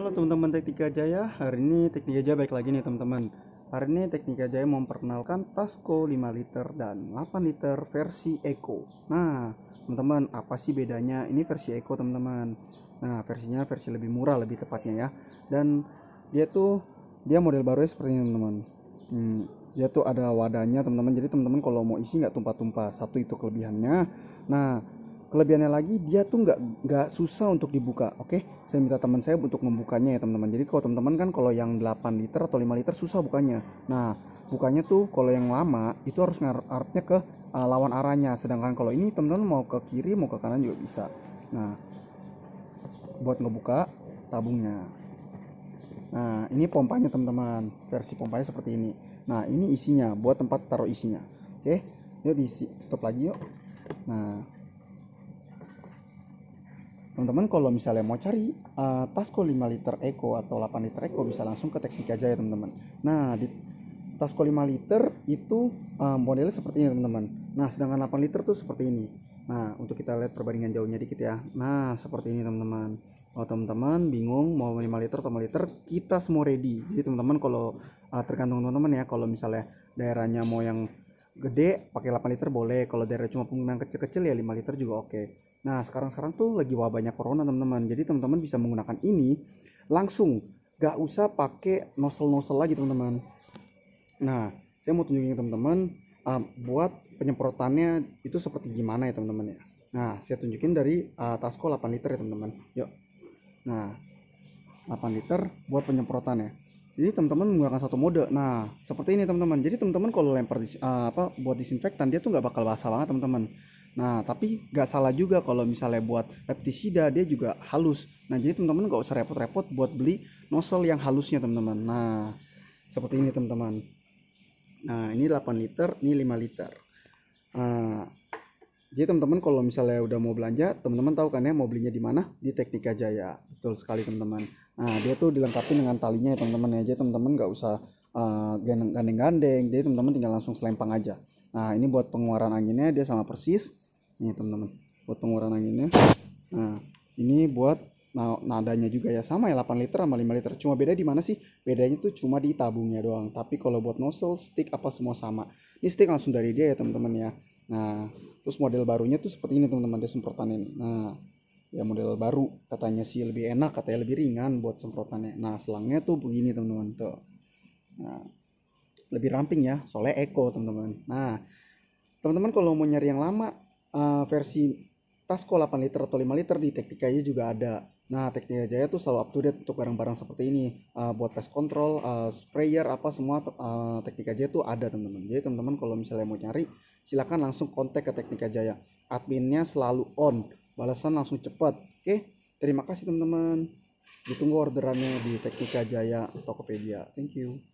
Halo teman-teman Teknika Jaya, hari ini Teknika Jaya baik lagi nih teman-teman Hari ini Teknika Jaya memperkenalkan Tasco 5 liter dan 8 liter versi Eco Nah teman-teman apa sih bedanya? Ini versi Eco teman-teman Nah versinya versi lebih murah lebih tepatnya ya Dan dia tuh, dia model barunya seperti ini teman-teman hmm, Dia tuh ada wadahnya teman-teman Jadi teman-teman kalau mau isi nggak tumpah-tumpah Satu itu kelebihannya Nah kelebihannya lagi dia tuh nggak nggak susah untuk dibuka oke okay? saya minta teman saya untuk membukanya ya teman-teman jadi kalau teman-teman kan kalau yang 8 liter atau 5 liter susah bukanya nah bukanya tuh kalau yang lama itu harus ngarapnya ke uh, lawan arahnya sedangkan kalau ini teman-teman mau ke kiri mau ke kanan juga bisa nah buat ngebuka tabungnya nah ini pompanya teman-teman versi pompanya seperti ini nah ini isinya buat tempat taruh isinya oke okay? yuk di Tutup lagi yuk nah teman-teman kalau misalnya mau cari uh, eh, Tasco 5 liter Eco atau 8 liter Eco bisa langsung ke teknik aja ya teman-teman nah di Tasco 5 liter itu uh, modelnya seperti ini teman-teman nah sedangkan 8 liter tuh seperti ini nah untuk kita lihat perbandingan jauhnya dikit ya nah seperti ini teman-teman kalau teman-teman bingung mau 5 liter atau 5 liter kita semua ready jadi teman-teman kalau uh, tergantung teman-teman ya kalau misalnya daerahnya mau yang gede pakai 8 liter boleh kalau daerah cuma penggunaan kecil-kecil ya 5 liter juga oke okay. nah sekarang-sekarang tuh lagi wabahnya corona teman-teman jadi teman-teman bisa menggunakan ini langsung gak usah pakai nozzle-nozzle lagi teman-teman nah saya mau tunjukin teman-teman uh, buat penyemprotannya itu seperti gimana ya teman-teman ya nah saya tunjukin dari uh, tasko 8 liter ya teman-teman yuk nah 8 liter buat penyemprotannya jadi teman-teman menggunakan satu mode. Nah, seperti ini teman-teman. Jadi teman-teman kalau lempar dis, uh, apa buat disinfektan dia tuh nggak bakal basah banget teman-teman. Nah, tapi nggak salah juga kalau misalnya buat pestisida dia juga halus. Nah, jadi teman-teman nggak usah repot-repot buat beli nozzle yang halusnya teman-teman. Nah, seperti ini teman-teman. Nah, ini 8 liter, ini 5 liter. Nah, jadi teman-teman kalau misalnya udah mau belanja teman-teman tahu kan ya mau belinya di mana di Teknika Jaya betul sekali teman-teman nah dia tuh dilengkapi dengan talinya ya teman-teman ya jadi teman-teman nggak usah eh, gandeng gandeng-gandeng jadi teman-teman tinggal langsung selempang aja nah ini buat pengeluaran anginnya dia sama persis ini teman-teman buat pengeluaran anginnya nah ini buat nah, nadanya juga ya sama ya 8 liter sama 5 liter cuma beda di mana sih bedanya tuh cuma di tabungnya doang tapi kalau buat nozzle stick apa semua sama ini stick langsung dari dia ya teman-teman ya Nah, terus model barunya tuh seperti ini teman-teman dia semprotan ini. Nah, ya model baru katanya sih lebih enak, katanya lebih ringan buat semprotannya. Nah, selangnya tuh begini teman-teman tuh. Nah, lebih ramping ya, soalnya eco teman-teman. Nah, teman-teman kalau mau nyari yang lama uh, versi Tasco 8 liter atau 5 liter di teknik aja juga ada. Nah, teknik Jaya tuh selalu up to date untuk barang-barang seperti ini. Uh, buat pest control, uh, sprayer, apa semua uh, aja Jaya tuh ada, teman-teman. Jadi, teman-teman kalau misalnya mau nyari silahkan langsung kontak ke Teknika Jaya. Adminnya selalu on, balasan langsung cepat. Oke, terima kasih teman-teman. Ditunggu orderannya di Teknika Jaya Tokopedia. Thank you.